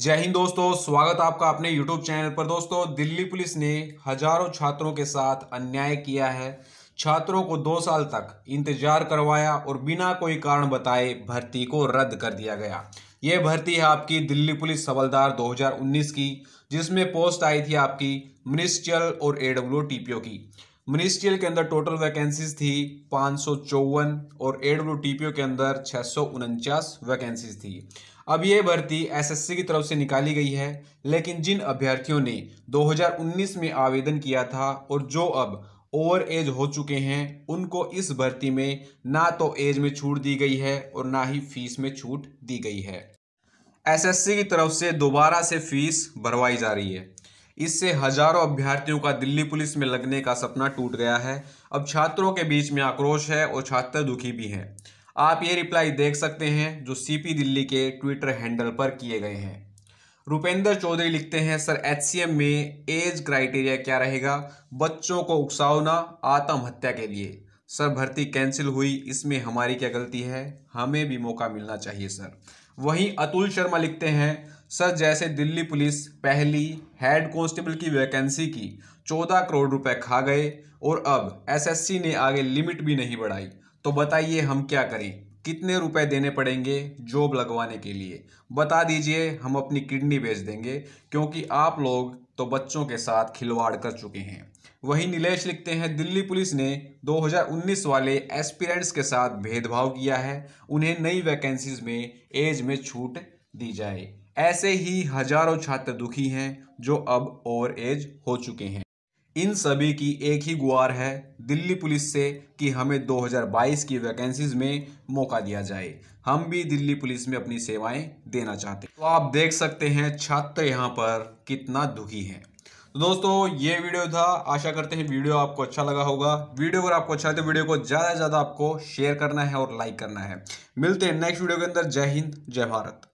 जय हिंद दोस्तों स्वागत आपका अपने YouTube चैनल पर दोस्तों दिल्ली पुलिस ने हजारों छात्रों के साथ अन्याय किया है छात्रों को दो साल तक इंतजार करवाया और बिना कोई कारण बताए भर्ती को रद्द कर दिया गया ये भर्ती है आपकी दिल्ली पुलिस सवलदार 2019 की जिसमें पोस्ट आई थी आपकी म्यूनिस्ट्रियल और एडब्ल्यू की मिनिस्ट्रियल के अंदर टोटल वैकेंसीज थी पाँच और ए के अंदर छः वैकेंसीज थी अब ये भर्ती एसएससी की तरफ से निकाली गई है लेकिन जिन अभ्यर्थियों ने 2019 में आवेदन किया था और जो अब ओवर एज हो चुके हैं उनको इस भर्ती में ना तो एज में छूट दी गई है और ना ही फीस में छूट दी गई है एसएससी की तरफ से दोबारा से फीस भरवाई जा रही है इससे हजारों अभ्यर्थियों का दिल्ली पुलिस में लगने का सपना टूट गया है अब छात्रों के बीच में आक्रोश है और छात्र दुखी भी हैं आप ये रिप्लाई देख सकते हैं जो सीपी दिल्ली के ट्विटर हैंडल पर किए गए हैं रुपेंद्र चौधरी लिखते हैं सर एच में एज क्राइटेरिया क्या रहेगा बच्चों को उकसावना आत्महत्या के लिए सर भर्ती कैंसिल हुई इसमें हमारी क्या गलती है हमें भी मौका मिलना चाहिए सर वहीं अतुल शर्मा लिखते हैं सर जैसे दिल्ली पुलिस पहली हेड कांस्टेबल की वैकेंसी की चौदह करोड़ रुपए खा गए और अब एसएससी ने आगे लिमिट भी नहीं बढ़ाई तो बताइए हम क्या करें कितने रुपए देने पड़ेंगे जॉब लगवाने के लिए बता दीजिए हम अपनी किडनी बेच देंगे क्योंकि आप लोग तो बच्चों के साथ खिलवाड़ कर चुके हैं वहीं नीलेश लिखते हैं दिल्ली पुलिस ने 2019 वाले एस्पिरेंट्स के साथ भेदभाव किया है उन्हें नई वैकेंसीज में एज में छूट दी जाए ऐसे ही हजारों छात्र दुखी हैं जो अब ओवर एज हो चुके हैं इन सभी की एक ही गुहार है दिल्ली पुलिस से कि हमें 2022 की वैकेंसीज में मौका दिया जाए हम भी दिल्ली पुलिस में अपनी सेवाएं देना चाहते हैं तो आप देख सकते हैं छात्र यहां पर कितना दुखी है तो दोस्तों ये वीडियो था आशा करते हैं वीडियो आपको अच्छा लगा होगा वीडियो अगर आपको अच्छा है तो वीडियो को ज़्यादा से ज़्यादा आपको शेयर करना है और लाइक करना है मिलते हैं नेक्स्ट वीडियो के अंदर जय हिंद जय भारत